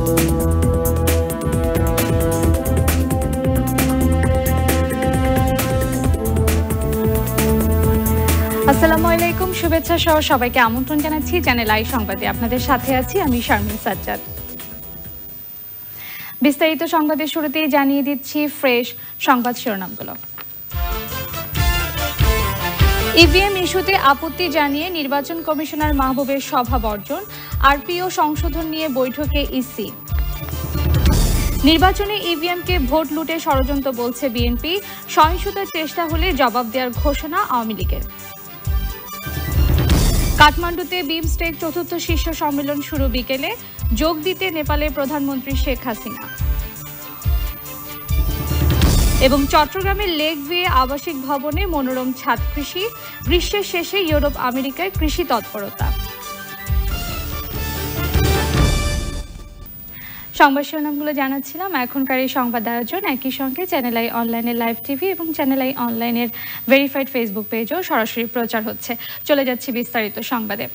আসসালামু আলাইকুম শুভেচ্ছা সহ সবাইকে আমন্ত্রণ জানাচ্ছি চ্যানেল আই সংবাদে আপনাদের সাথে আছি আমি শারমিন সাজ্জাদ বিস্তারিত সংবাদের শুরুতেই জানিয়ে দিচ্ছি ফ্রেশ সংবাদ শিরোনামগুলো ইভিএম ইস্যুতে আপত্তি জানিয়ে নির্বাচন কমিশনার মাহবুবের সভা বর্জন আরপিও সংশোধন নিয়ে বৈঠকে ইসি নির্বাচনে ইভিএমকে ভোট লুটে ষড়যন্ত্র বলছে বিএনপি সহিংসতার চেষ্টা হলে জবাব দেওয়ার ঘোষণা আওয়ামী লীগের কাঠমান্ডুতে বিমস্টেক চতুর্থ শীর্ষ সম্মেলন শুরু বিকেলে যোগ দিতে নেপালের প্রধানমন্ত্রী শেখ হাসিনা এবং চট্টগ্রামের লেক ভিয়ে আবাসিক ভবনে মনোরম ছাদ কৃষি গ্রীষ্মের শেষে ইউরোপ আমেরিকায় কৃষি তৎপরতা সংবাদ শিরোনামগুলো জানাচ্ছিলাম এখনকার এই সংবাদ আয়োজন একই সঙ্গে চ্যানেল আই অনলাইনের লাইভ টিভি এবং চ্যানেল আই অনলাইনের ভেরিফাইড ফেসবুক পেজেও সরাসরি প্রচার হচ্ছে চলে যাচ্ছি বিস্তারিত সংবাদে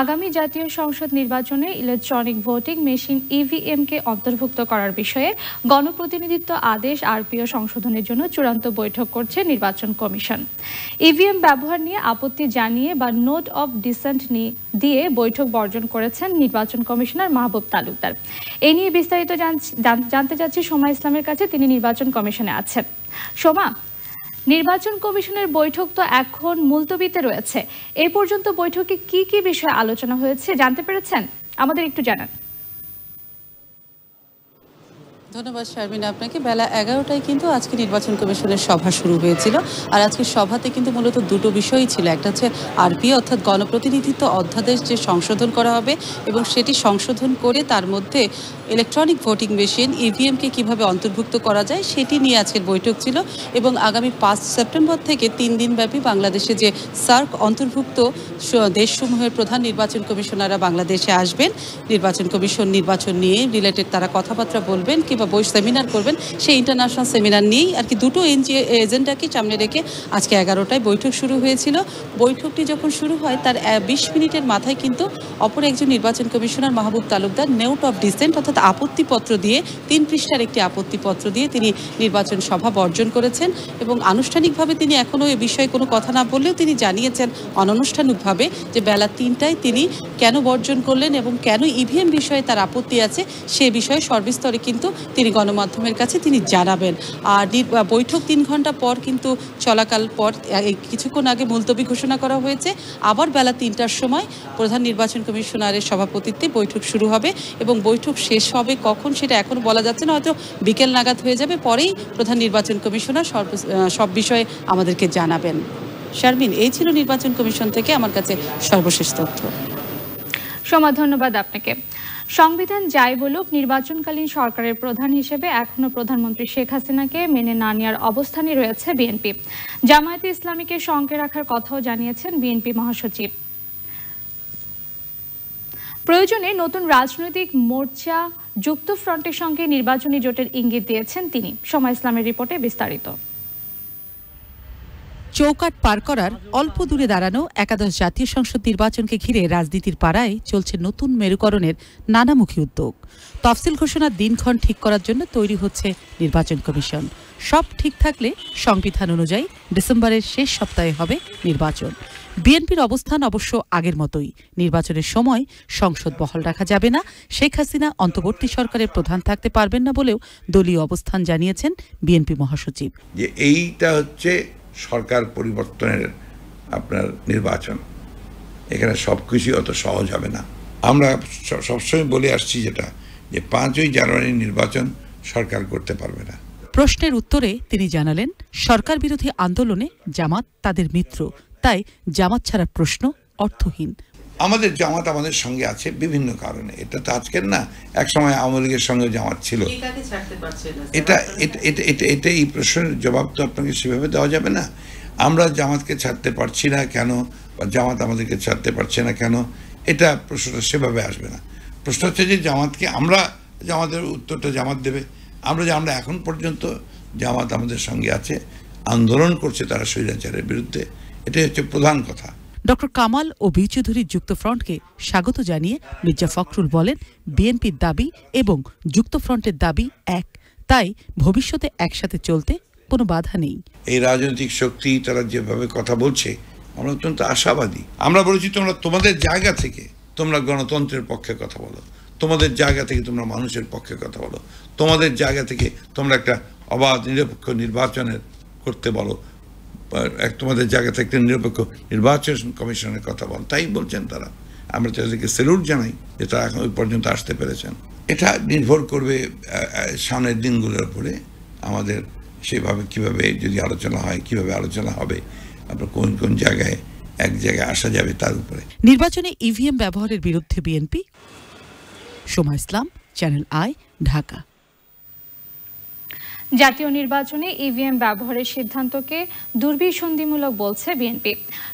আগামী জাতীয় সংসদ নির্বাচনে ইলেকট্রনিক ভোটিং মেশিন ইভিএমকে অন্তর্ভুক্ত করার বিষয়ে গণপ্রতিনিধিত্ব আদেশ আরপিও সংশোধনের জন্য চূড়ান্ত বৈঠক করছে নির্বাচন কমিশন ইভিএম e ব্যবহার নিয়ে আপত্তি জানিয়ে বা নোট অফ ডিসেন্ট দিয়ে বৈঠক বর্জন করেছেন নির্বাচন কমিশনার মাহবুব তালুকদার এ নিয়ে বিস্তারিত জানতে চাচ্ছি সোমা ইসলামের কাছে তিনি নির্বাচন কমিশনে আছেন সোমা নির্বাচন কমিশনের বৈঠক তো এখন মুলতবিতে রয়েছে এ পর্যন্ত বৈঠকে কি কি বিষয়ে আলোচনা হয়েছে জানতে পেরেছেন আমাদের একটু জানান ধন্যবাদ শারমিন আপনাকে বেলা এগারোটায় কিন্তু আজকে নির্বাচন কমিশনের সভা শুরু হয়েছিল আর আজকে সভাতে কিন্তু মূলত দুটো বিষয়ই ছিল একটা হচ্ছে আরপি অর্থাৎ গণপ্রতিনিধিত্ব অধ্যাদেশ যে সংশোধন করা হবে এবং সেটি সংশোধন করে তার মধ্যে ইলেকট্রনিক ভোটিং মেশিন ইভিএমকে কিভাবে অন্তর্ভুক্ত করা যায় সেটি নিয়ে আজকের বৈঠক ছিল এবং আগামী পাঁচ সেপ্টেম্বর থেকে তিন দিনব্যাপী বাংলাদেশে যে সার্ক অন্তর্ভুক্ত দেশসমূহের প্রধান নির্বাচন কমিশনাররা বাংলাদেশে আসবেন নির্বাচন কমিশন নির্বাচন নিয়ে রিলেটেড তারা কথাবার্তা বলবেন কিংবা বা বই সেমিনার করবেন সেই ইন্টারন্যাশনাল সেমিনার নিয়েই আর কি দুটো এনজিও এজেন্ডাকে সামনে রেখে আজকে এগারোটায় বৈঠক শুরু হয়েছিল বৈঠকটি যখন শুরু হয় তার বিশ মিনিটের মাথায় কিন্তু অপর একজন নির্বাচন commissioner Mahbub Talukdar note of dissent অর্থাৎ আপত্তিপত্র দিয়ে তিন পৃষ্ঠার একটি আপত্তিপত্র দিয়ে তিনি নির্বাচন সভা বর্জন করেছেন এবং আনুষ্ঠানিকভাবে তিনি এখনও এ বিষয়ে কোনো কথা না বললেও তিনি জানিয়েছেন অনানুষ্ঠানিকভাবে যে বেলা তিনটায় তিনি কেন বর্জন করলেন এবং কেন ইভিএম e বিষয়ে তার আপত্তি আছে সে বিষয়ে সর্বস্তরে কিন্তু তিনি গণমাধ্যমের কাছে তিনি জানাবেন আর বৈঠক তিন ঘন্টা পর কিন্তু চলাকাল পর কিছুক্ষণ আগে মুলতবি ঘোষণা করা হয়েছে আবার বেলা তিনটার সময় প্রধান নির্বাচন কমিশনারের সভাপতিত্বে বৈঠক শুরু হবে এবং বৈঠক শেষ হবে কখন সেটা এখন বলা যাচ্ছে না হয়তো বিকেল নাগাদ হয়ে যাবে পরেই প্রধান নির্বাচন কমিশনার সর্ব সব বিষয়ে আমাদেরকে জানাবেন শারমিন এই ছিল নির্বাচন কমিশন থেকে আমার কাছে সর্বশেষ তথ্য সমাধন্যবাদ আপনাকে সংবিধান যাই বলুক নির্বাচনকালীন সরকারের প্রধান হিসেবে এখনও প্রধানমন্ত্রী শেখ হাসিনাকে মেনে না নেওয়ার অবস্থানে রয়েছে বিএনপি জামায়াতে ইসলামীকে সঙ্গে রাখার কথাও জানিয়েছেন বিএনপি মহাসচিব প্রয়োজনে নতুন রাজনৈতিক মোর্চা যুক্ত ফ্রন্টের সঙ্গে নির্বাচনী জোটের ইঙ্গিত দিয়েছেন তিনি সময় ইসলামের রিপোর্টে বিস্তারিত চৌকাট পার করার অল্প দূরে দাঁড়ানো একাদশ জাতীয় সংসদ নির্বাচনকে ঘিরে রাজনীতির পাড়ায় চলছে নতুন মেরুকরণের নানামুখী উদ্যোগ তফসিল ঘোষণার দিনক্ষণ ঠিক করার জন্য তৈরি হচ্ছে নির্বাচন কমিশন সব ঠিক থাকলে সংবিধান অনুযায়ী ডিসেম্বরের শেষ সপ্তাহে হবে নির্বাচন বিএনপির অবস্থান অবশ্য আগের মতোই নির্বাচনের সময় সংসদ বহাল রাখা যাবে না শেখ হাসিনা অন্তর্বর্তী সরকারের প্রধান থাকতে পারবেন না বলেও দলীয় অবস্থান জানিয়েছেন বিএনপি মহাসচিব যে এইটা হচ্ছে সরকার পরিবর্তনের আপনার নির্বাচন এখানে সব কিছুই অত সহজ হবে না আমরা সবসময় বলে আসছি যেটা যে পাঁচই জানুয়ারি নির্বাচন সরকার করতে পারবে না প্রশ্নের উত্তরে তিনি জানালেন সরকার বিরোধী আন্দোলনে জামাত তাদের মিত্র তাই জামাত ছাড়া প্রশ্ন অর্থহীন আমাদের জামাত আমাদের সঙ্গে আছে বিভিন্ন কারণে এটা তো আজকের না এক সময় আওয়ামী লীগের সঙ্গে জামাত ছিল এটা এটা এটা এটা এই প্রশ্নের জবাব তো আপনাকে সেভাবে দেওয়া যাবে না আমরা জামাতকে ছাড়তে পারছি না কেন বা জামাত আমাদেরকে ছাড়তে পারছে না কেন এটা প্রশ্নটা সেভাবে আসবে না প্রশ্ন হচ্ছে যে জামাতকে আমরা জামাতের উত্তরটা জামাত দেবে আমরা যে আমরা এখন পর্যন্ত জামাত আমাদের সঙ্গে আছে আন্দোলন করছে তারা স্বৈরাচারের বিরুদ্ধে এটাই হচ্ছে প্রধান কথা ডক্টর কামাল ও বিচৌধুরীর যুক্ত ফ্রন্টকে স্বাগত জানিয়ে মির্জা ফখরুল বলেন বিএনপির দাবি এবং যুক্তফ্রন্টের দাবি এক তাই ভবিষ্যতে একসাথে চলতে কোনো বাধা নেই এই রাজনৈতিক শক্তি তারা যেভাবে কথা বলছে আমরা অত্যন্ত আশাবাদী আমরা বলেছি তোমরা তোমাদের জায়গা থেকে তোমরা গণতন্ত্রের পক্ষে কথা বলো তোমাদের জায়গা থেকে তোমরা মানুষের পক্ষে কথা বলো তোমাদের জায়গা থেকে তোমরা একটা অবাধ নিরপেক্ষ নির্বাচনের করতে বলো তোমাদের জায়গা থেকে নিরপেক্ষ নির্বাচন কমিশনের কথা বল তাই বলছেন তারা আমরা তাদেরকে সেলুট জানাই যে তারা এখন ওই পর্যন্ত আসতে পেরেছেন এটা নির্ভর করবে সামনের দিনগুলোর উপরে আমাদের সেভাবে কিভাবে যদি আলোচনা হয় কিভাবে আলোচনা হবে আপনার কোন কোন জায়গায় এক জায়গায় আসা যাবে তার উপরে নির্বাচনে ইভিএম e ব্যবহারের বিরুদ্ধে বিএনপি সময় ইসলাম চ্যানেল আই ঢাকা জাতীয় নির্বাচনে ইভিএম e ব্যবহারের সিদ্ধান্তকে দুর্বিসন্ধিমূলক বলছে বিএনপি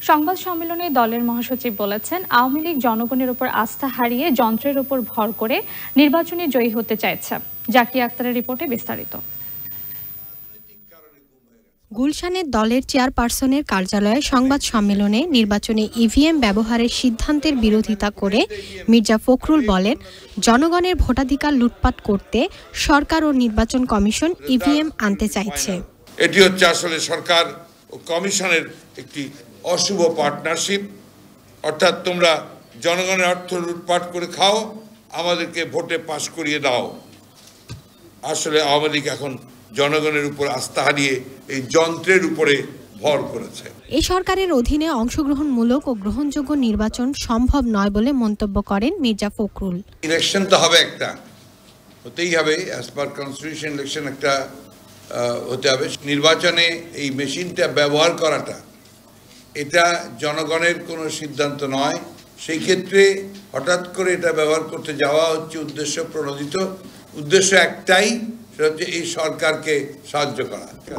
সংবাদ সম্মেলনে দলের মহাসচিব বলেছেন আওয়ামী লীগ জনগণের উপর আস্থা হারিয়ে যন্ত্রের উপর ভর করে নির্বাচনে জয়ী হতে চাইছে জাকি আক্তারের রিপোর্টে বিস্তারিত গুলশানের দলের চেয়ারপারসনের কার্যালয়ে সংবাদ সম্মেলনে নির্বাচনে ইভিএম ব্যবহারের সিদ্ধান্তের বিরোধিতা করে মির্জা ফখরুল বলেন জনগণের ভোটাধিকার লুটপাট করতে সরকার ও নির্বাচন কমিশন ইভিএম আনতে চাইছে এটি হচ্ছে আসলে সরকার ও কমিশনের একটি অশুভ পার্টনারশিপ অর্থাৎ তোমরা জনগণের অর্থ লুটপাট করে খাও আমাদেরকে ভোটে পাশ করিয়ে দাও আসলে আওয়ামী এখন জনগণের উপর আস্থা হারিয়ে এই যন্ত্রের উপরে ভর করেছে এই সরকারের অধীনে অংশগ্রহণমূলক ও গ্রহণযোগ্য নির্বাচন সম্ভব নয় বলে মন্তব্য করেন মির্জা ফখরুল ইলেকশন তো হবে একটা হতেই হবে অ্যাজ পার কনস্টিটিউশন ইলেকশন একটা হতে হবে নির্বাচনে এই মেশিনটা ব্যবহার করাটা এটা জনগণের কোনো সিদ্ধান্ত নয় সেই ক্ষেত্রে হঠাৎ করে এটা ব্যবহার করতে যাওয়া হচ্ছে উদ্দেশ্য প্রণোদিত উদ্দেশ্য একটাই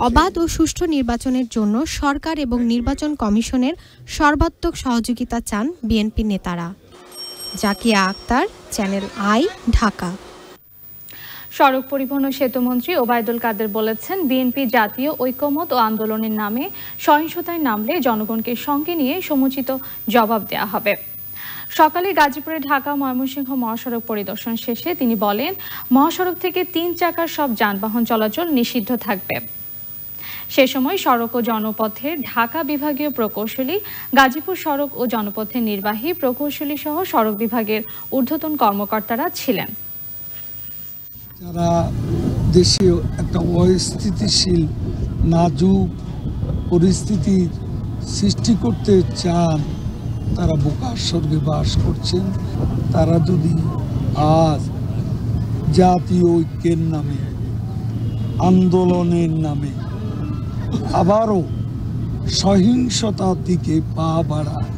অবাধ ও সুষ্ঠু নির্বাচনের জন্য সরকার এবং নির্বাচন কমিশনের সর্বাত্মক সহযোগিতা চান বিএনপি নেতারা জাকিয়া আক্তার চ্যানেল আই ঢাকা সড়ক পরিবহন ও সেতুমন্ত্রী ওবায়দুল কাদের বলেছেন বিএনপি জাতীয় ঐক্যমত ও আন্দোলনের নামে সহিংসতায় নামলে জনগণকে সঙ্গে নিয়ে সমুচিত জবাব দেয়া হবে সকালে গাজীপুরে ঢাকা ময়মনসিংহ মহাসড়ক পরিদর্শন শেষে তিনি বলেন মহাসড়ক থেকে তিন চাকার সব যানবাহন চলাচল নিষিদ্ধ থাকবে সে সময় সড়ক ও জনপথে ঢাকা বিভাগীয় প্রকৌশলী গাজীপুর সড়ক ও জনপথের নির্বাহী প্রকৌশলী সহ সড়ক বিভাগের ঊর্ধ্বতন কর্মকর্তারা ছিলেন যারা দেশীয় একটা অস্থিতিশীল নাজুক পরিস্থিতির সৃষ্টি করতে চান তারা বোকার স্বর্গে বাস করছেন তারা যদি আজ জাতীয় ঐক্যের নামে আন্দোলনের নামে আবারও সহিংসতার দিকে পা বাড়ায়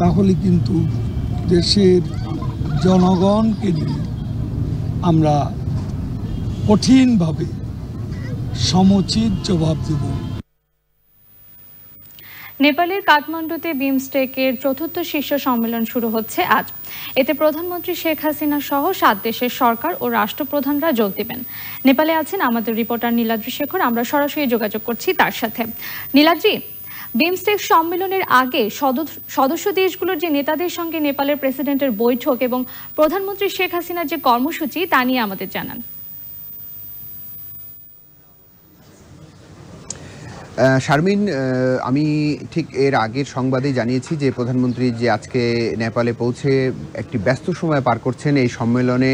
তাহলে কিন্তু দেশের জনগণকে নিয়ে আমরা কঠিনভাবে সমুচিত জবাব দেব নেপালের কাঠমান্ডুতে বিমস্টেকের চতুর্থ শীর্ষ সম্মেলন শুরু হচ্ছে আজ এতে প্রধানমন্ত্রী শেখ হাসিনা সহ সাত দেশের সরকার ও রাষ্ট্রপ্রধানরা যোগ দেবেন নেপালে আছেন আমাদের রিপোর্টার নীলাদ্রি শেখর আমরা সরাসরি যোগাযোগ করছি তার সাথে নীলাদ্রি বিমস্টেক সম্মেলনের আগে সদস্য দেশগুলোর যে নেতাদের সঙ্গে নেপালের প্রেসিডেন্টের বৈঠক এবং প্রধানমন্ত্রী শেখ হাসিনার যে কর্মসূচি তা নিয়ে আমাদের জানান শারমিন আমি ঠিক এর আগের সংবাদে জানিয়েছি যে প্রধানমন্ত্রী যে আজকে নেপালে পৌঁছে একটি ব্যস্ত সময় পার করছেন এই সম্মেলনে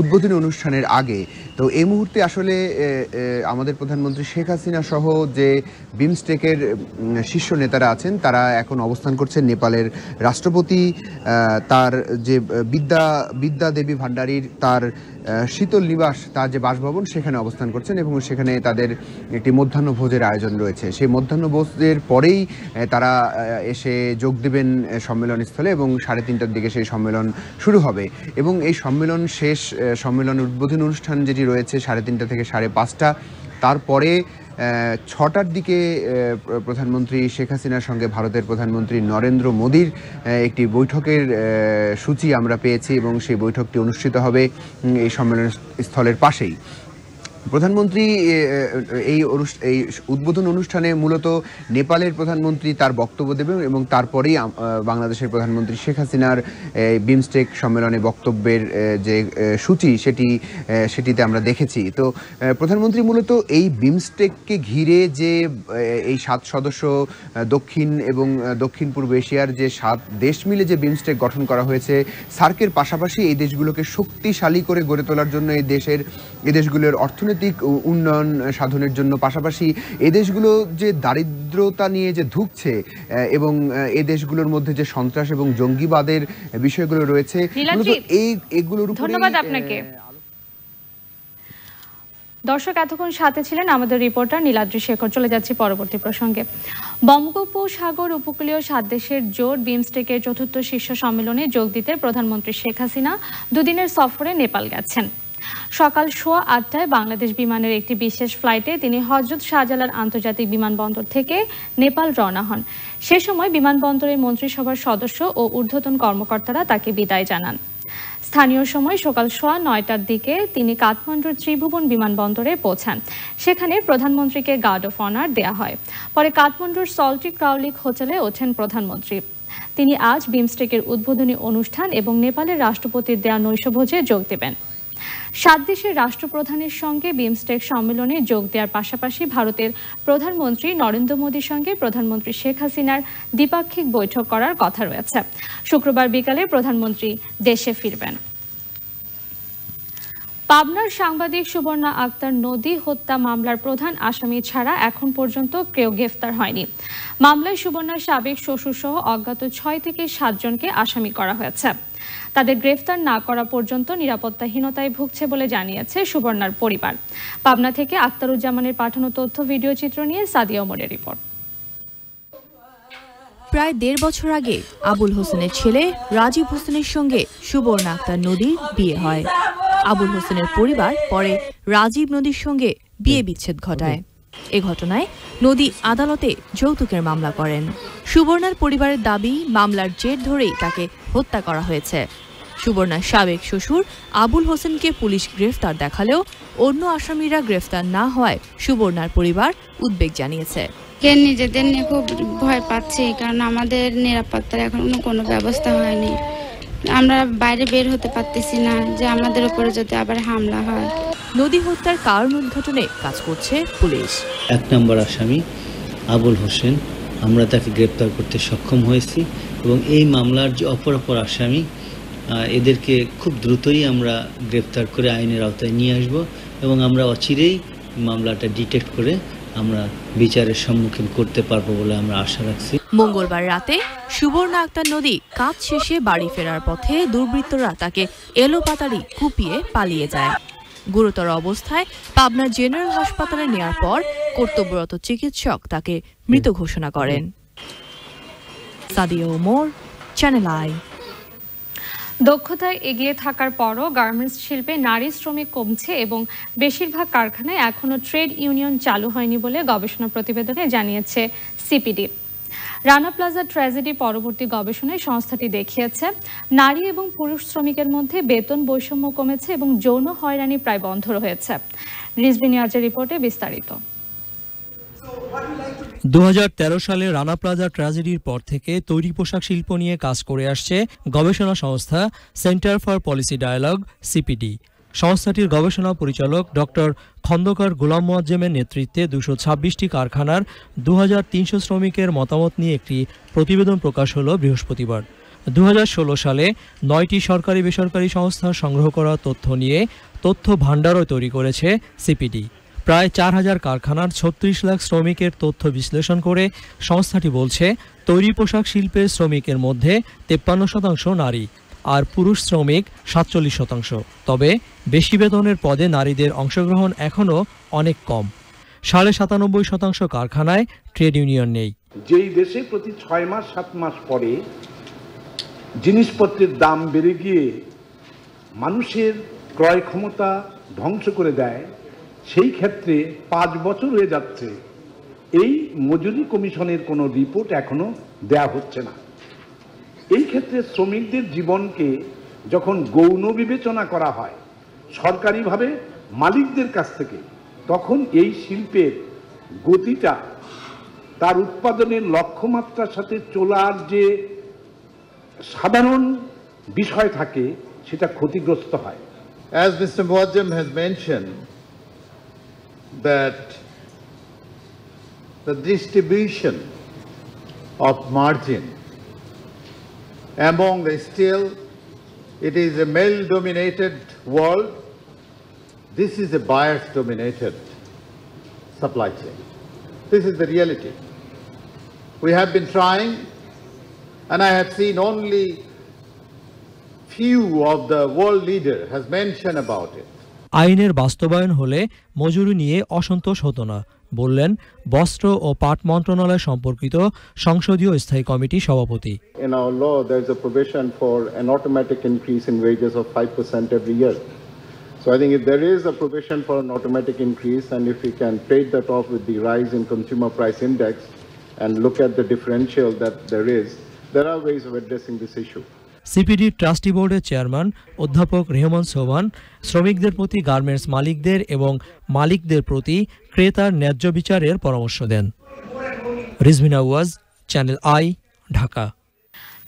উদ্বোধনী অনুষ্ঠানের আগে তো এই মুহূর্তে আসলে আমাদের প্রধানমন্ত্রী শেখ হাসিনা সহ যে বিমস্টেকের শীর্ষ নেতারা আছেন তারা এখন অবস্থান করছেন নেপালের রাষ্ট্রপতি তার যে বিদ্যা বিদ্যা দেবী ভাণ্ডারীর তার শীতল নিবাস তার যে বাসভবন সেখানে অবস্থান করছেন এবং সেখানে তাদের একটি মধ্যাহ্ন ভোজের আয়োজন রয়েছে সেই মধ্যাহ্ন ভোজের পরেই তারা এসে যোগ দেবেন সম্মেলনস্থলে এবং সাড়ে তিনটার দিকে সেই সম্মেলন শুরু হবে এবং এই সম্মেলন শেষ সম্মেলন উদ্বোধন অনুষ্ঠান যেটি রয়েছে সাড়ে তিনটা থেকে সাড়ে পাঁচটা তারপরে ছটার দিকে প্রধানমন্ত্রী শেখ হাসিনার সঙ্গে ভারতের প্রধানমন্ত্রী নরেন্দ্র মোদীর একটি বৈঠকের সূচি আমরা পেয়েছি এবং সেই বৈঠকটি অনুষ্ঠিত হবে এই সম্মেলন স্থলের পাশেই প্রধানমন্ত্রী এই এই উদ্বোধন অনুষ্ঠানে মূলত নেপালের প্রধানমন্ত্রী তার বক্তব্য দেবেন এবং তারপরেই বাংলাদেশের প্রধানমন্ত্রী শেখ হাসিনার বিমস্টেক সম্মেলনে বক্তব্যের যে সূচি সেটি সেটিতে আমরা দেখেছি তো প্রধানমন্ত্রী মূলত এই বিমস্টেককে ঘিরে যে এই সাত সদস্য দক্ষিণ এবং দক্ষিণ পূর্ব এশিয়ার যে সাত দেশ মিলে যে বিমস্টেক গঠন করা হয়েছে সার্কের পাশাপাশি এই দেশগুলোকে শক্তিশালী করে গড়ে তোলার জন্য এই দেশের এই দেশগুলোর অর্থনীতি অর্থনৈতিক উন্নয়ন সাধনের জন্য পাশাপাশি এদেশগুলো যে দারিদ্রতা নিয়ে যে ধুকছে এবং এদেশগুলোর মধ্যে যে সন্ত্রাস এবং জঙ্গিবাদের বিষয়গুলো রয়েছে এই এগুলোর ধন্যবাদ আপনাকে দর্শক এতক্ষণ সাথে ছিলেন আমাদের রিপোর্টার নীলাদ্রি শেখর চলে যাচ্ছি পরবর্তী প্রসঙ্গে বঙ্গোপসাগর উপকূলীয় সাত দেশের জোট বিমস্টেকের চতুর্থ শীর্ষ সম্মেলনে যোগ দিতে প্রধানমন্ত্রী শেখ হাসিনা দুদিনের সফরে নেপাল গেছেন সকাল সোয়া আটটায় বাংলাদেশ বিমানের একটি বিশেষ ফ্লাইটে তিনি হজরত শাহজালাল আন্তর্জাতিক বিমানবন্দর থেকে নেপাল রওনা হন সে সময় বিমানবন্দরের মন্ত্রিসভার সদস্য ও ঊর্ধ্বতন কর্মকর্তারা তাকে বিদায় জানান স্থানীয় সময় সকাল সোয়া নয়টার দিকে তিনি কাঠমান্ডুর ত্রিভুবন বিমানবন্দরে পৌঁছান সেখানে প্রধানমন্ত্রীকে গার্ড অফ অনার দেওয়া হয় পরে কাঠমান্ডুর সল্টি ক্রাউলিক হোটেলে ওঠেন প্রধানমন্ত্রী তিনি আজ বিমস্টেকের উদ্বোধনী অনুষ্ঠান এবং নেপালের রাষ্ট্রপতির দেয়া নৈশভোজে যোগ দেবেন সাত দেশের রাষ্ট্রপ্রধানের সঙ্গে বিমস্টেক সম্মেলনে যোগ দেওয়ার পাশাপাশি ভারতের প্রধানমন্ত্রী নরেন্দ্র মোদীর সঙ্গে প্রধানমন্ত্রী শেখ হাসিনার দ্বিপাক্ষিক বৈঠক করার কথা রয়েছে শুক্রবার বিকালে প্রধানমন্ত্রী দেশে ফিরবেন পাবনার সাংবাদিক সুবর্ণা আক্তার নদী হত্যা মামলার প্রধান আসামি ছাড়া এখন পর্যন্ত কেউ গ্রেফতার হয়নি মামলায় সুবর্ণার সাবেক শ্বশুরসহ অজ্ঞাত ছয় থেকে সাতজনকে আসামি করা হয়েছে তাদের গ্রেফতার না করা পর্যন্ত নিরাপত্তাহীনতায় ভুগছে বলে জানিয়েছে সুবর্ণার পরিবার পাবনা থেকে আক্তারুজ্জামানের পাঠানো তথ্য ভিডিও চিত্র নিয়ে সাদিয়া মোড়ের রিপোর্ট প্রায় দেড় বছর আগে আবুল হোসেনের ছেলে রাজীব হোসেনের সঙ্গে সুবর্ণ আক্তার নদীর বিয়ে হয় আবুল হোসেনের পরিবার পরে রাজীব নদীর সঙ্গে বিয়ে বিচ্ছেদ ঘটায় এ ঘটনায় নদী আদালতে যৌতুকের মামলা করেন সুবর্ণার পরিবারের দাবি মামলার জের ধরেই তাকে হত্যা করা হয়েছে সুবর্ণার সাবেক শ্বশুর আবুল হোসেনকে পুলিশ গ্রেফতার দেখালেও অন্য আসামিরা গ্রেফতার না হওয়ায় সুবর্ণার পরিবার উদ্বেগ জানিয়েছে নিজেদের নিয়ে খুব ভয় পাচ্ছি কারণ আমাদের নিরাপত্তার এখনো কোনো ব্যবস্থা হয়নি আমরা বাইরে বের হতে পারতেছি না যে আমাদের উপরে যদি আবার হামলা হয় নদী হত্যার কারণ উদ্ঘাটনে কাজ করছে পুলিশ এক নম্বর আসামি আবুল হোসেন আমরা তাকে গ্রেপ্তার করতে সক্ষম হয়েছি এবং এই মামলার যে অপর অপর আসামি এদেরকে খুব দ্রুতই আমরা গ্রেপ্তার করে আইনের আওতায় নিয়ে আসব এবং আমরা অচিরেই মামলাটা ডিটেক্ট করে আমরা বিচারের সম্মুখীন করতে পারবো বলে আমরা আশা রাখছি মঙ্গলবার রাতে সুবর্ণা আক্তার নদী কাজ শেষে বাড়ি ফেরার পথে দুর্বৃত্তরা তাকে এলোপাতাড়ি কুপিয়ে পালিয়ে যায় গুরুতর অবস্থায় পাবনা জেনারেল হাসপাতালে নেওয়ার পর কর্তব্যরত চিকিৎসক তাকে মৃত ঘোষণা করেন চ্যানেল আই দক্ষতায় এগিয়ে থাকার পরও গার্মেন্টস শিল্পে নারী শ্রমিক কমছে এবং বেশিরভাগ কারখানায় এখনও ট্রেড ইউনিয়ন চালু হয়নি বলে গবেষণা প্রতিবেদনে জানিয়েছে সিপিডি রানা প্লাজা ট্র্যাজেডি পরবর্তী গবেষণায় সংস্থাটি দেখিয়েছে নারী এবং পুরুষ শ্রমিকের মধ্যে বেতন বৈষম্য কমেছে এবং যৌন হয়রানি প্রায় বন্ধ রয়েছে রিপোর্টে বিস্তারিত দু সালে রানা প্লাজা ট্র্যাজেডির পর থেকে তৈরি পোশাক শিল্প নিয়ে কাজ করে আসছে গবেষণা সংস্থা centre for policy dialogue CPD সংস্থাটির গবেষণা পরিচালক ডক্টর খন্দকার গোলাম মোয়াজ্জেমের নেতৃত্বে দুশো ছাব্বিশটি কারখানার দু শ্রমিকের মতামত নিয়ে একটি প্রতিবেদন প্রকাশ হল বৃহস্পতিবার দু সালে নয়টি সরকারি বেসরকারি সংস্থা সংগ্রহ করা তথ্য নিয়ে তথ্য ভাণ্ডারও তৈরি করেছে সিপিডি প্রায় চার হাজার কারখানার ছত্রিশ লাখ শ্রমিকের তথ্য বিশ্লেষণ করে সংস্থাটি বলছে তৈরি পোশাক শিল্পের শ্রমিকের মধ্যে তেপ্পান্ন শতাংশ নারী আর পুরুষ শ্রমিক সাতচল্লিশ শতাংশ তবে বেশি বেতনের পদে নারীদের অংশগ্রহণ এখনও অনেক কম সাড়ে সাতানব্বই শতাংশ কারখানায় ট্রেড ইউনিয়ন নেই যেই দেশে প্রতি ছয় মাস সাত মাস পরে জিনিসপত্রের দাম বেড়ে গিয়ে মানুষের ক্রয় ক্ষমতা ধ্বংস করে দেয় সেই ক্ষেত্রে পাঁচ বছর হয়ে যাচ্ছে এই মজুরি কমিশনের কোনো রিপোর্ট এখনো দেয়া হচ্ছে না এই ক্ষেত্রে শ্রমিকদের জীবনকে যখন গৌণ বিবেচনা করা হয় সরকারিভাবে মালিকদের কাছ থেকে তখন এই শিল্পের গতিটা তার উৎপাদনের লক্ষ্যমাত্রার সাথে চলার যে সাধারণ বিষয় থাকে সেটা ক্ষতিগ্রস্ত হয় as Mr. Muajjam has mention that the distribution of among the still, it is a male-dominated world. This is a bias-dominated supply chain. This is the reality. We have been trying, and I have seen only few of the world leader has mentioned about it. আইনের বাস্তবায়ন হলে মজুরি নিয়ে অসন্তোষ হতো না বললেন বস্ত্র ও পাট মন্ত্রণালয় সম্পর্কিত সংসদীয় স্থায়ী কমিটি সভাপতি In law there is a provision for an automatic increase in wages of 5% every year. So I think if there is a provision for an automatic increase and if we can trade that off with the rise in consumer price index and look at the differential that there is, there are ways of addressing this issue. CPD trustee বোর্ডের chairman অধ্যাপক রেহমান সোহান শ্রমিকদের প্রতি garments মালিকদের এবং মালিকদের প্রতি ক্রেতার ন্যায্য বিচারের পরামর্শ দেন রিজমিনা ওয়াজ চ্যানেল আই ঢাকা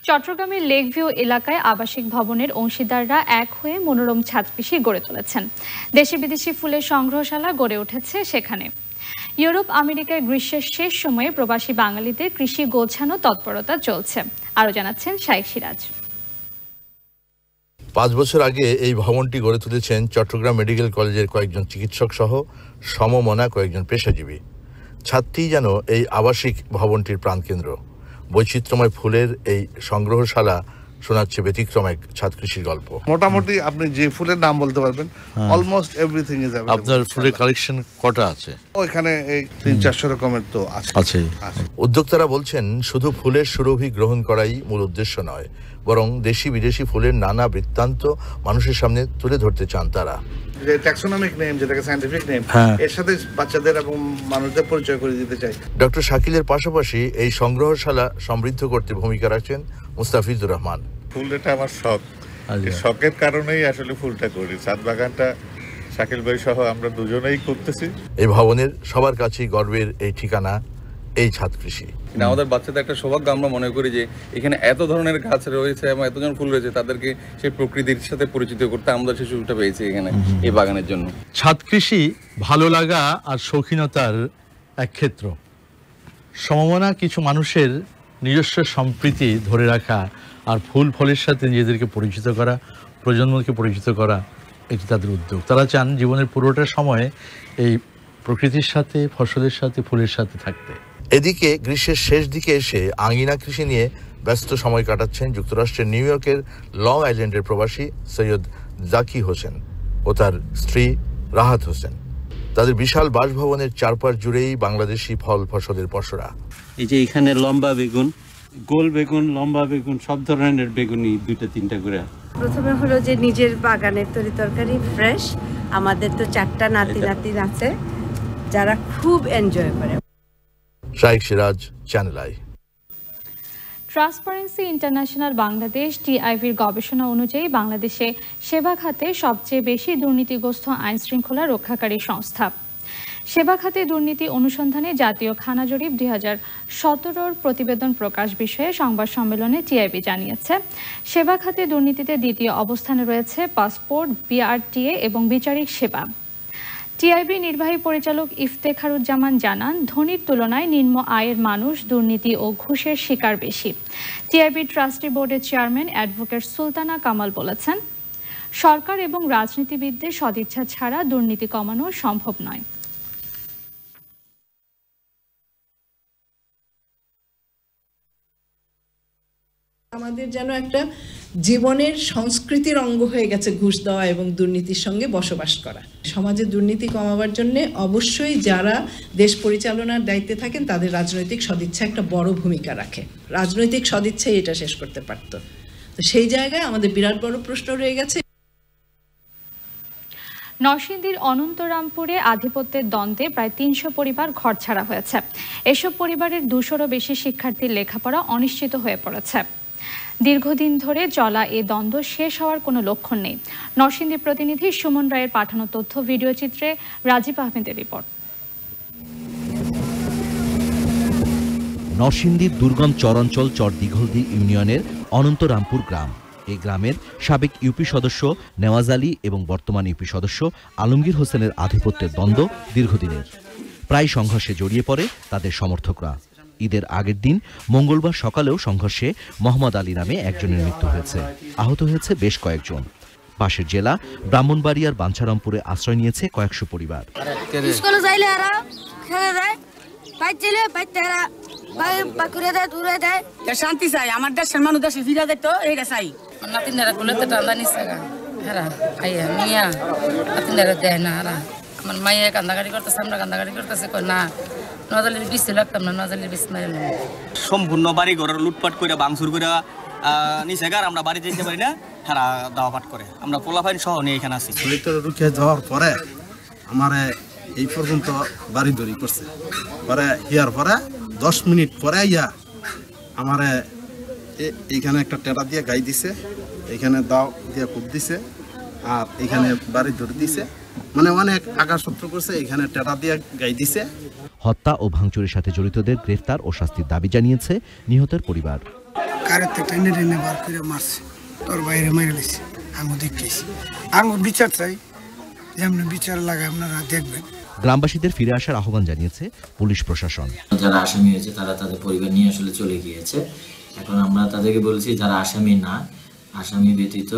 চট্টগ্রামের লেকভিউ এলাকায় আবাসিক ভবনের অংশীদাররা এক হয়ে মনোরম ছাদকৃষি গড়ে তুলেছেন দেশি বিদেশি ফুলের সংগ্রহশালা গড়ে উঠেছে সেখানে ইউরোপ আমেরিকায় গ্রীষ্মের শেষ সময়ে প্রবাসী বাঙালিদের কৃষি গোছানো তৎপরতা চলছে আরও জানাচ্ছেন শাইক সিরাজ পাঁচ বছর আগে এই ভবনটি গড়ে তুলেছেন চট্টগ্রাম মেডিকেল কলেজের কয়েকজন চিকিৎসক সহ সমমনা কয়েকজন পেশাজীবী ছাত্রী যেন এই আবাসিক ভবনটির প্রাণকেন্দ্র বৈচিত্র্যময় ফুলের এই সংগ্রহশালা শোনাচ্ছে ব্যতিক্রম এক ছাদ কৃষির গল্প মোটামুটি আপনি যে ফুলের নাম বলতে পারবেন অলমোস্ট এভরিথিং ইজ আপনার ফুলের কালেকশন কটা আছে ওইখানে এই তিন চারশো রকমের তো আছে আছে উদ্যোক্তারা বলছেন শুধু ফুলের সুরভি গ্রহণ করাই মূল উদ্দেশ্য নয় বরং দেশি বিদেশি ফুলের নানা বৃত্তান্ত মানুষের সামনে তুলে ধরতে চান তারা ট্যাক্সোনমিক নেম যেটাকে সায়েন্টিফিক হ্যাঁ। নেম এর সাথে বাচ্চাদের এবং মানুষদের পরিচয় করে দিতে চাই ডক্টর শাকিলের পাশাপাশি এই সংগ্রহশালা সমৃদ্ধ করতে ভূমিকা রাখছেন মুস্তাফিজুর রহমান ফুল এটা আমার শখ আচ্ছা। শখের কারণেই আসলে ফুলটা করি চাঁদ বাগানটা শাকিল ভাই সহ আমরা দুজনেই করতেছি এই ভবনের সবার কাছেই গর্বের এই ঠিকানা এই ছাদ কৃষি আমাদের বাচ্চাদের একটা সৌভাগ্য আমরা মনে করি যে এখানে এত ধরনের গাছ রয়েছে এবং এতজন ফুল রয়েছে তাদেরকে সেই প্রকৃতির সাথে পরিচিত করতে আমরা সেই সুযোগটা পেয়েছি এখানে এই বাগানের জন্য ছাদ কৃষি ভালো লাগা আর শৌখিনতার এক ক্ষেত্র সমমনা কিছু মানুষের নিজস্ব সম্প্রীতি ধরে রাখা আর ফুল ফলের সাথে নিজেদেরকে পরিচিত করা প্রজন্মকে পরিচিত করা এটি তাদের উদ্যোগ তারা চান জীবনের পুরোটা সময় এই প্রকৃতির সাথে ফসলের সাথে ফুলের সাথে থাকতে এদিকে গ্রীষ্মের শেষ দিকে এসে আঙিনা কৃষি নিয়ে ব্যস্ত সময় কাটাচ্ছেন যুক্তরাষ্ট্রের নিউ ইয়র্কের লং আইল্যান্ডের প্রবাসী সৈয়দ জাকি হোসেন ও তার স্ত্রী রাহাত হোসেন তাদের বিশাল বাসভবনের চারপাশ জুড়েই বাংলাদেশি ফল ফসলের পসরা এই যে এখানে লম্বা বেগুন গোল বেগুন লম্বা বেগুন সব ধরনের বেগুনই দুইটা তিনটা করে প্রথমে হলো যে নিজের বাগানের তরি তরকারি ফ্রেশ আমাদের তো চারটা নাতি নাতি আছে যারা খুব এনজয় করে Shaik Siraj Channel I Transparency International Bangladesh টিআইভির গবেষণা অনুযায়ী বাংলাদেশে সেবা খাতে সবচেয়ে বেশি দুর্নীতিগ্রস্ত আইন শৃঙ্খলা রক্ষাকারী সংস্থা সেবা খাতে দুর্নীতি অনুসন্ধানে জাতীয় খানা জরিপ দুই হাজার সতেরোর প্রতিবেদন প্রকাশ বিষয়ে সংবাদ সম্মেলনে টিআইবি জানিয়েছে সেবা খাতে দুর্নীতিতে দ্বিতীয় অবস্থানে রয়েছে পাসপোর্ট বিআরটিএ এবং বিচারিক সেবা টিআইবি নির্বাহী পরিচালক ইফতেখারুজ্জামান জানান ধনীর তুলনায় নিম্ন আয়ের মানুষ দুর্নীতি ও ঘুষের শিকার বেশি টিআইবি ট্রাস্টি বোর্ডের চেয়ারম্যান অ্যাডভোকেট সুলতানা কামাল বলেছেন সরকার এবং রাজনীতিবিদদের সদিচ্ছা ছাড়া দুর্নীতি কমানো সম্ভব নয় আমাদের যেন একটা জীবনের সংস্কৃতির অঙ্গ হয়ে গেছে ঘুষ দেওয়া এবং দুর্নীতির সঙ্গে বসবাস করা সমাজে দুর্নীতি কমাবার জন্য অবশ্যই যারা দেশ পরিচালনার দায়িত্বে থাকেন তাদের রাজনৈতিক সদিচ্ছা একটা বড় ভূমিকা রাখে রাজনৈতিক সদিচ্ছাই এটা শেষ করতে পারত তো সেই জায়গায় আমাদের বিরাট বড় প্রশ্ন রয়ে গেছে নরসিংদীর অনন্তরামপুরে আধিপত্যের দ্বন্দ্বে প্রায় তিনশো পরিবার ঘর ছাড়া হয়েছে এসব পরিবারের দুশোরও বেশি শিক্ষার্থীর লেখাপড়া অনিশ্চিত হয়ে পড়েছে দীর্ঘদিন ধরে চলা এ দ্বন্দ্ব শেষ হওয়ার কোনো লক্ষণ নেই নরসিংদী প্রতিনিধি সুমন রায়ের পাঠানো তথ্য ভিডিও চিত্রে রাজীব আহমেদের রিপোর্ট নরসিংদীর দুর্গম চরাঞ্চল চর দীঘলদি ইউনিয়নের অনন্তরামপুর গ্রাম এই গ্রামের সাবেক ইউপি সদস্য নেওয়াজ আলী এবং বর্তমান ইউপি সদস্য আলমগীর হোসেনের আধিপত্যের দ্বন্দ্ব দীর্ঘদিনের প্রায় সংঘর্ষে জড়িয়ে পড়ে তাদের সমর্থকরা ঈদের আগের দিন মঙ্গলবার সকালেও সংঘর্ষে মোহাম্মদ আলী নামে একজনের মৃত্যু হয়েছে আহত হয়েছে বেশ কয়েকজন পাশের জেলা ব্রাহ্মণবাড়িয়ার বাঞ্ছারামপুরে আশ্রয় নিয়েছে কয়েকশো পরিবার শান্তি চাই আমার দেশের মানুষ দেয় না আমার মাইয়া কান্দাকারি করতেছে আমরা কান্দাকারি করতেছে না নজালের বিষ লাগতাম না নজালের বিষ মারলাম সম্পূর্ণ বাড়ি ঘরের লুটপাট করে ভাঙচুর করে নিচে গার আমরা বাড়ি যেতে পারি না তারা দাওয়া পাট করে আমরা পোলাফাইন সহ নিয়ে এখানে আসি ভিতরে ঢুকে যাওয়ার পরে আমার এই পর্যন্ত বাড়ি দড়ি করছে পরে ইয়ার পরে দশ মিনিট পরে ইয়া আমার এইখানে একটা টেরা দিয়ে গাই দিছে এখানে দাও দিয়ে কূপ দিছে আর এখানে বাড়ি দড়ি দিছে মানে অনেক আকার আঘাত করছে এখানে টেরা দিয়ে গাই দিছে হত্যা ও ভাঙচুরের সাথে জড়িতদের গ্রেফতার ও শাস্তির দাবি জানিয়েছে নিহতের পরিবার গ্রামবাসীদের ফিরে আসার আহ্বান জানিয়েছে পুলিশ প্রশাসন যারা আসামি হয়েছে তারা তাদের পরিবার নিয়ে আসলে চলে গিয়েছে এখন আমরা তাদেরকে বলছি যারা আসামি না আসামি ব্যতীত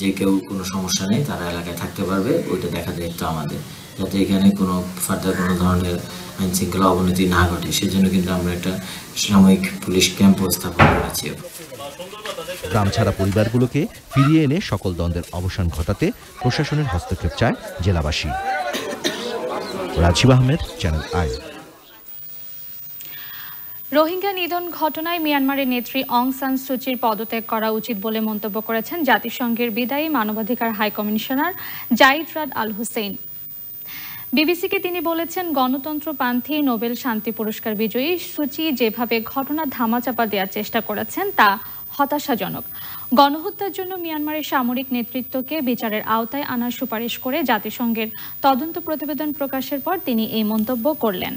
যে কেউ কোনো সমস্যা নেই তারা এলাকায় থাকতে পারবে ওইটা দেখা দায়িত্ব আমাদের যাতে এখানে কোনো ফার্দার কোনো ধরনের আইন শৃঙ্খলা অবনতি না ঘটে সেজন্য কিন্তু আমরা একটা সাময়িক পুলিশ ক্যাম্প স্থাপন করেছি গ্রাম ছাড়া পরিবারগুলোকে ফিরিয়ে এনে সকল দ্বন্দ্বের অবসান ঘটাতে প্রশাসনের হস্তক্ষেপ চায় জেলাবাসী রাজীব আহমেদ চ্যানেল আই রোহিঙ্গা নিধন ঘটনায় মিয়ানমারের নেত্রী অং সান সুচির পদত্যাগ করা উচিত বলে মন্তব্য করেছেন জাতিসংঘের বিদায়ী মানবাধিকার high commissioner Zeid Raad Al Hussein বিবিসিকে তিনি বলেছেন গণতন্ত্র পান্থী নোবেল শান্তি পুরস্কার বিজয়ী সূচি যেভাবে ঘটনা ধামাচাপা দেওয়ার চেষ্টা করেছেন তা হতাশাজনক গণহত্যার জন্য মিয়ানমারের সামরিক নেতৃত্বকে বিচারের আওতায় আনার সুপারিশ করে জাতিসংঘের তদন্ত প্রতিবেদন প্রকাশের পর তিনি এই মন্তব্য করলেন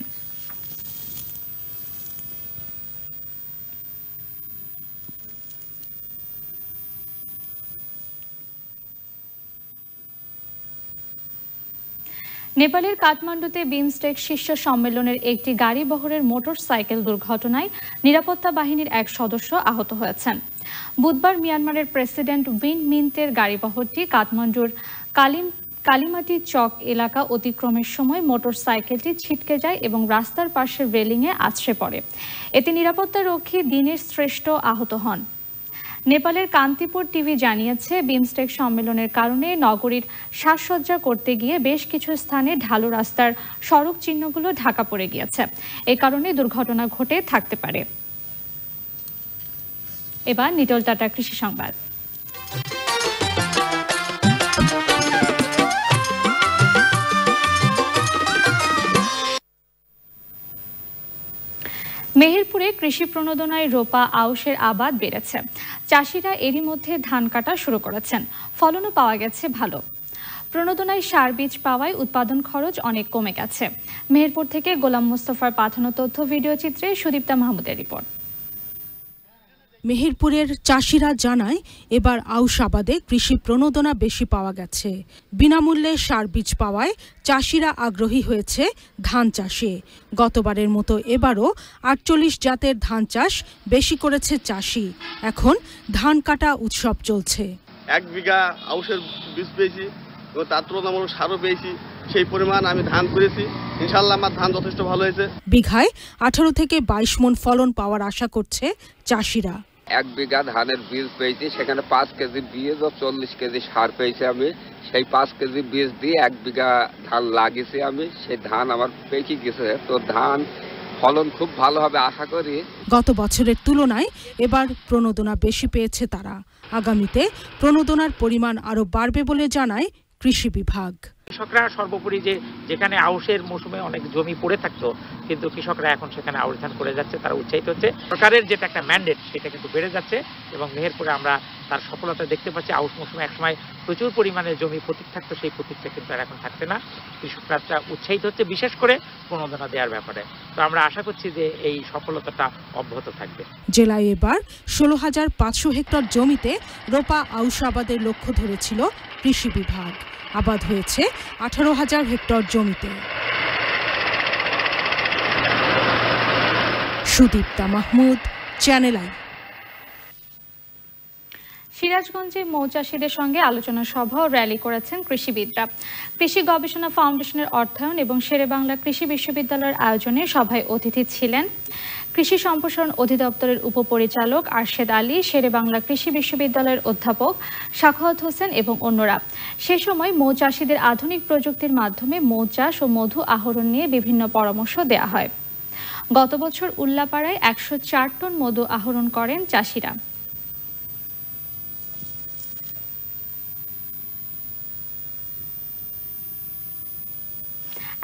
নেপালের কাঠমান্ডুতে বিমস্টেক শীর্ষ সম্মেলনের একটি গাড়ি বহরের মোটর সাইকেল দুর্ঘটনায় নিরাপত্তা বাহিনীর এক সদস্য আহত হয়েছেন বুধবার মিয়ানমারের প্রেসিডেন্ট উইন মিন্তের গাড়ি বহরটি কাঠমান্ডুর কালিম কালিমাটি চক এলাকা অতিক্রমের সময় মোটর সাইকেলটি ছিটকে যায় এবং রাস্তার পাশের রেলিংয়ে আছড়ে পড়ে এতে নিরাপত্তারক্ষী দিনের শ্রেষ্ঠ আহত হন নেপালের কান্তিপুর টিভি জানিয়েছে বিমস্টেক সম্মেলনের কারণে নগরীর সাজসজ্জা করতে গিয়ে বেশ কিছু স্থানে ঢালু রাস্তার সড়ক চিহ্নগুলো ঢাকা পড়ে গিয়েছে এ কারণে দুর্ঘটনা ঘটে থাকতে পারে এবার নিটল টাটা কৃষি সংবাদ মেহেরপুরে কৃষি প্রণোদনায় রোপা আউশের আবাদ বেড়েছে চাষিরা এরই মধ্যে ধান কাটা শুরু করেছেন ফলনও পাওয়া গেছে ভালো প্রণোদনায় সার বীজ পাওয়ায় উৎপাদন খরচ অনেক কমে গেছে মেহেরপুর থেকে গোলাম মোস্তফার পাঠানো তথ্য ভিডিও চিত্রে সুদীপ্তা মাহমুদের রিপোর্ট মেহেরপুরের চাষিরা জানায় এবার আউশ আবাদে কৃষি প্রণোদনা বেশি পাওয়া গেছে বিনামূল্যে সার বীজ পাওয়ায় চাষিরা আগ্রহী হয়েছে ধান চাষে গতবারের মতো এবারও আটচল্লিশ জাতের ধান চাষ বেশি করেছে চাষি এখন ধান কাটা উৎসব চলছে এক বিঘা আউশের বীজ পেয়েছি তার তুলনামূলক সারও পেয়েছি সেই পরিমাণ আমি ধান করেছি ইনশাল্লাহ আমার ধান যথেষ্ট ভালো হয়েছে বিঘায় আঠারো থেকে বাইশ মন ফলন পাওয়ার আশা করছে চাষিরা এক বিঘা ধানের বীজ পেয়েছি সেখানে পাঁচ কেজি বীজ ও চল্লিশ কেজি সার পেয়েছি আমি সেই পাঁচ কেজি বীজ দিয়ে এক বিঘা ধান লাগিয়েছি আমি সেই ধান আমার পেকে গেছে তো ধান ফলন খুব ভালো হবে আশা করি গত বছরের তুলনায় এবার প্রণোদনা বেশি পেয়েছে তারা আগামীতে প্রণোদনার পরিমাণ আরও বাড়বে বলে জানায় কৃষি বিভাগ কৃষকরা সর্বোপরি যে যেখানে আউশের মৌসুমে অনেক জমি পড়ে থাকতো কিন্তু কৃষকরা এখন সেখানে আউশ ধান করে যাচ্ছে তারা উৎসাহিত হচ্ছে সরকারের যেটা একটা ম্যান্ডেট সেটা কিন্তু বেড়ে যাচ্ছে এবং মেহেরপুরে আমরা তার সফলতা দেখতে পাচ্ছি আউশ মৌসুমে একসময় প্রচুর পরিমাণে জমি প্রতীক থাকতো সেই প্রতীকটা কিন্তু আর এখন থাকছে না কৃষকরা উৎসাহিত হচ্ছে বিশেষ করে প্রণোদনা দেওয়ার ব্যাপারে তো আমরা আশা করছি যে এই সফলতাটা অব্যাহত থাকবে জেলায় এবার ষোলো হাজার পাঁচশো হেক্টর জমিতে রোপা আউশ আবাদের লক্ষ্য ধরেছিল কৃষি বিভাগ আবাদ হয়েছে আঠারো হাজার হেক্টর জমিতে সুদীপ্তা মাহমুদ চ্যানেল আই সিরাজগঞ্জে মৌচাষীদের সঙ্গে আলোচনা সভা ও র্যালি করেছেন কৃষিবিদরা কৃষি গবেষণা ফাউন্ডেশনের অর্থায়ন এবং বাংলা কৃষি বিশ্ববিদ্যালয়ের আয়োজনে সভায় অতিথি ছিলেন কৃষি সম্প্রসারণ অধিদপ্তরের উপপরিচালক আরশেদ আলী শেরে বাংলা কৃষি বিশ্ববিদ্যালয়ের অধ্যাপক সাখাওয়াত হোসেন এবং অন্যরা সে সময় মৌ চাষীদের আধুনিক প্রযুক্তির মাধ্যমে মৌ চাষ ও মধু আহরণ নিয়ে বিভিন্ন পরামর্শ দেয়া হয় গত বছর উল্লাপাড়ায় একশো টন মধু আহরণ করেন চাষিরা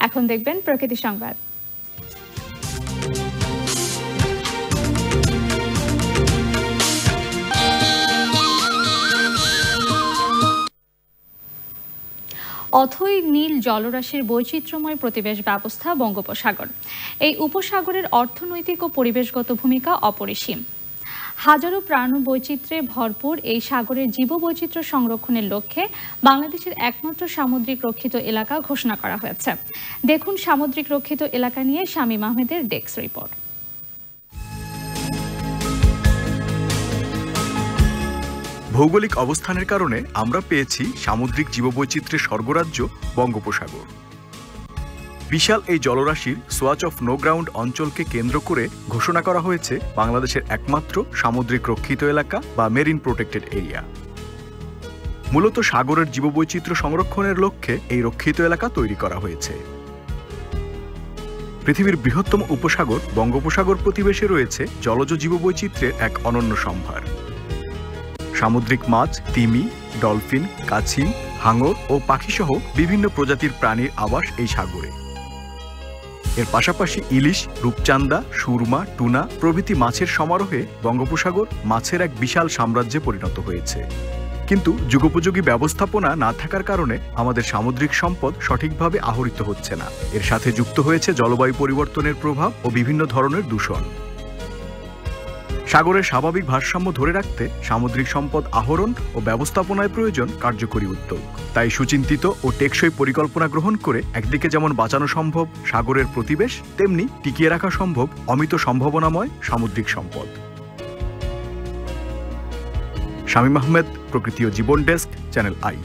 এখন দেখবেন প্রকৃতি সংবাদ অথই নীল জলরাশির বৈচিত্র্যময় প্রতিবেশ ব্যবস্থা বঙ্গোপসাগর এই উপসাগরের অর্থনৈতিক ও পরিবেশগত ভূমিকা অপরিসীম হাজারো প্রাণ বৈচিত্র্যে ভরপুর এই সাগরের জীববৈচিত্র্য সংরক্ষণের লক্ষ্যে বাংলাদেশের একমাত্র সামুদ্রিক রক্ষিত এলাকা ঘোষণা করা হয়েছে দেখুন সামুদ্রিক রক্ষিত এলাকা নিয়ে স্বামী মাহমেদের ডেস্ক রিপোর্ট ভৌগোলিক অবস্থানের কারণে আমরা পেয়েছি সামুদ্রিক জীববৈচিত্র্যের স্বর্গরাজ্য বঙ্গোপসাগর বিশাল এই জলরাশির সোয়াচ অফ নো গ্রাউন্ড অঞ্চলকে কেন্দ্র করে ঘোষণা করা হয়েছে বাংলাদেশের একমাত্র সামুদ্রিক রক্ষিত এলাকা বা মেরিন প্রোটেক্টেড এরিয়া মূলত সাগরের জীববৈচিত্র্য সংরক্ষণের লক্ষ্যে এই রক্ষিত এলাকা তৈরি করা হয়েছে পৃথিবীর বৃহত্তম উপসাগর বঙ্গোপসাগর প্রতিবেশে রয়েছে জলজ জীববৈচিত্র্যের এক অনন্য সম্ভার সামুদ্রিক মাছ তিমি ডলফিন কাছি হাঙর ও পাখিসহ বিভিন্ন প্রজাতির প্রাণীর আবাস এই সাগরে এর পাশাপাশি ইলিশ রূপচান্দা সুরমা টুনা প্রভৃতি মাছের সমারোহে বঙ্গোপসাগর মাছের এক বিশাল সাম্রাজ্যে পরিণত হয়েছে কিন্তু যুগোপযোগী ব্যবস্থাপনা না থাকার কারণে আমাদের সামুদ্রিক সম্পদ সঠিকভাবে আহরিত হচ্ছে না এর সাথে যুক্ত হয়েছে জলবায়ু পরিবর্তনের প্রভাব ও বিভিন্ন ধরনের দূষণ সাগরের স্বাভাবিক ভারসাম্য ধরে রাখতে সামুদ্রিক সম্পদ আহরণ ও ব্যবস্থাপনায় প্রয়োজন কার্যকরী উদ্যোগ তাই সুচিন্তিত ও টেকসই পরিকল্পনা গ্রহণ করে একদিকে যেমন বাঁচানো সম্ভব সাগরের প্রতিবেশ তেমনি টিকিয়ে রাখা সম্ভব অমিত সম্ভাবনাময় সামুদ্রিক সম্পদ শামীম আহমেদ প্রকৃতি ও জীবন ডেস্ক চ্যানেল আই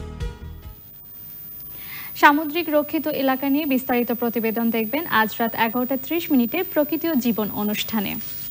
সামুদ্রিক রক্ষিত এলাকা নিয়ে বিস্তারিত প্রতিবেদন দেখবেন আজ রাত এগারোটা ত্রিশ মিনিটে প্রকৃতি ও জীবন অনুষ্ঠানে